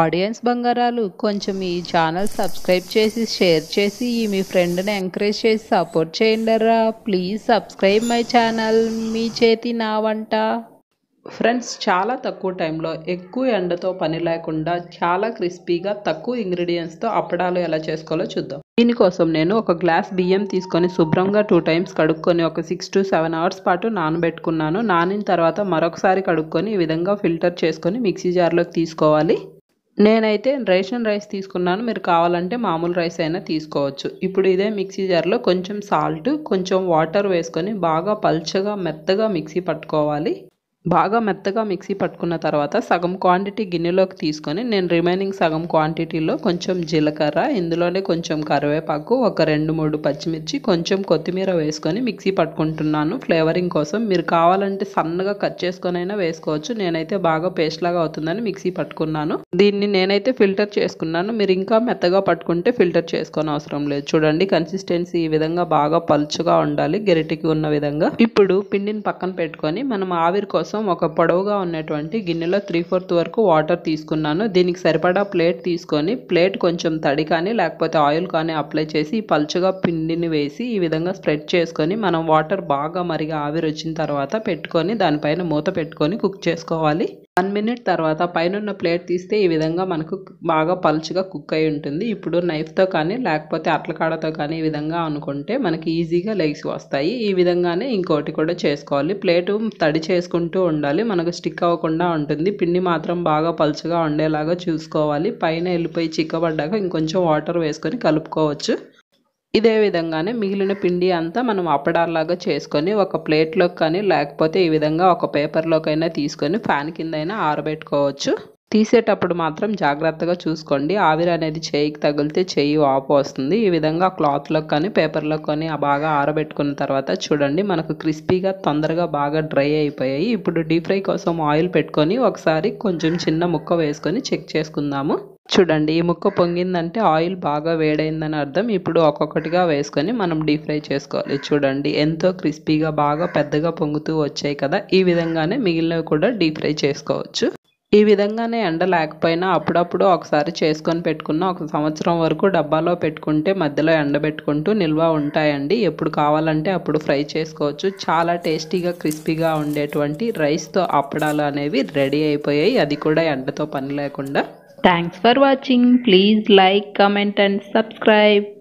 audience బంగారాలు కొంచెం ఈ ఛానల్ సబ్స్క్రైబ్ చేసి షేర్ చేసి మీ ఫ్రెండ్ని ఎంకరేజ్ చేసి సపోర్ట్ రా ప్లీజ్ సబ్స్క్రైబ్ మై ఛానల్ మీ చేతి నా వంట ఫ్రెండ్స్ చాలా తక్కువ టైంలో ఎక్కువ ఎండతో పని లేకుండా చాలా క్రిస్పీగా తక్కువ ఇంగ్రీడియంట్స్తో అప్పడాలు ఎలా చేసుకోవాలో చూద్దాం దీనికోసం నేను ఒక గ్లాస్ బియ్యం తీసుకొని శుభ్రంగా టూ టైమ్స్ కడుక్కొని ఒక సిక్స్ టు సెవెన్ అవర్స్ పాటు నానబెట్టుకున్నాను నానిన తర్వాత మరొకసారి కడుక్కొని ఈ విధంగా ఫిల్టర్ చేసుకొని మిక్సీ జార్లోకి తీసుకోవాలి నేనైతే రేషన్ రైస్ తీసుకున్నాను మీరు కావాలంటే మామూలు రైస్ అయినా తీసుకోవచ్చు ఇప్పుడు ఇదే మిక్సీ జార్లో కొంచెం సాల్ట్ కొంచెం వాటర్ వేసుకొని బాగా పల్చగా మెత్తగా మిక్సీ పట్టుకోవాలి బాగా మెత్తగా మిక్సీ పట్టుకున్న తర్వాత సగం క్వాంటిటీ గిన్నెలోకి తీసుకొని నేను రిమైనింగ్ సగం క్వాంటిటీలో కొంచెం జీలకర్ర ఇందులోనే కొంచెం కరివేపాకు ఒక రెండు మూడు పచ్చిమిర్చి కొంచెం కొత్తిమీర వేసుకొని మిక్సీ పట్టుకుంటున్నాను ఫ్లేవరింగ్ కోసం మీరు కావాలంటే సన్నగా కట్ చేసుకొని వేసుకోవచ్చు నేనైతే బాగా పేస్ట్ లాగా అవుతుందని మిక్సీ పట్టుకున్నాను దీన్ని నేనైతే ఫిల్టర్ చేసుకున్నాను మీరు ఇంకా మెత్తగా పట్టుకుంటే ఫిల్టర్ చేసుకొని అవసరం లేదు చూడండి కన్సిస్టెన్సీ ఈ విధంగా బాగా పలుచుగా ఉండాలి గెరిటికి ఉన్న విధంగా ఇప్పుడు పిండిని పక్కన పెట్టుకొని మనం ఆవిరి కోసం కోసం ఒక పొడవుగా ఉన్నటువంటి గిన్నెలో త్రీ ఫోర్త్ వరకు వాటర్ తీసుకున్నాను దీనికి సరిపడా ప్లేట్ తీసుకొని ప్లేట్ కొంచెం తడి కానీ లేకపోతే ఆయిల్ కానీ అప్లై చేసి పలుచగా పిండిని వేసి ఈ విధంగా స్ప్రెడ్ చేసుకొని మనం వాటర్ బాగా మరిగి ఆవిరి వచ్చిన తర్వాత పెట్టుకొని దానిపైన మూత పెట్టుకొని కుక్ చేసుకోవాలి వన్ మినిట్ తర్వాత పైనున్న ప్లేట్ తీస్తే ఈ విధంగా మనకు బాగా పలుచగా కుక్ అయి ఉంటుంది ఇప్పుడు నైఫ్తో కానీ లేకపోతే అట్లకాడతో కానీ ఈ విధంగా అనుకుంటే మనకి ఈజీగా లెగ్స్ వస్తాయి ఈ విధంగానే ఇంకోటి కూడా చేసుకోవాలి ప్లేటు తడి చేసుకుంటూ ఉండాలి మనకు స్టిక్ అవ్వకుండా ఉంటుంది పిండి మాత్రం బాగా పలుచగా ఉండేలాగా చూసుకోవాలి పైన వెళ్ళిపోయి చిక్కబడ్డాక ఇంకొంచెం వాటర్ వేసుకొని కలుపుకోవచ్చు ఇదే విధంగానే మిగిలిన పిండి అంతా మనం అప్పడాల్లాగా చేసుకొని ఒక ప్లేట్లోకి కానీ లేకపోతే ఈ విధంగా ఒక పేపర్లోకైనా తీసుకొని ఫ్యాన్ కింద అయినా ఆరబెట్టుకోవచ్చు తీసేటప్పుడు మాత్రం జాగ్రత్తగా చూసుకోండి ఆవిరి అనేది చేయికి తగిలితే చేయి వాపు వస్తుంది ఈ విధంగా క్లాత్లో కానీ పేపర్లో కానీ బాగా ఆరబెట్టుకున్న తర్వాత చూడండి మనకు క్రిస్పీగా తొందరగా బాగా డ్రై అయిపోయాయి ఇప్పుడు డీప్ ఫ్రై కోసం ఆయిల్ పెట్టుకొని ఒకసారి కొంచెం చిన్న ముక్క వేసుకొని చెక్ చేసుకుందాము చూడండి ఈ ముక్క పొంగిందంటే ఆయిల్ బాగా వేడైందని అర్థం ఇప్పుడు ఒక్కొక్కటిగా వేసుకొని మనం డీప్ ఫ్రై చేసుకోవాలి చూడండి ఎంతో క్రిస్పీగా బాగా పెద్దగా పొంగుతూ వచ్చాయి కదా ఈ విధంగానే మిగిలినవి కూడా డీప్ ఫ్రై చేసుకోవచ్చు ఈ విధంగానే ఎండ లేకపోయినా అప్పుడప్పుడు ఒకసారి చేసుకొని పెట్టుకున్న ఒక సంవత్సరం వరకు డబ్బాలో పెట్టుకుంటే మధ్యలో ఎండబెట్టుకుంటూ నిల్వ ఉంటాయండి ఎప్పుడు కావాలంటే అప్పుడు ఫ్రై చేసుకోవచ్చు చాలా టేస్టీగా క్రిస్పీగా ఉండేటువంటి రైస్తో అప్పడాలు అనేవి రెడీ అయిపోయాయి అది కూడా ఎండతో పని లేకుండా thanks for watching please like comment and subscribe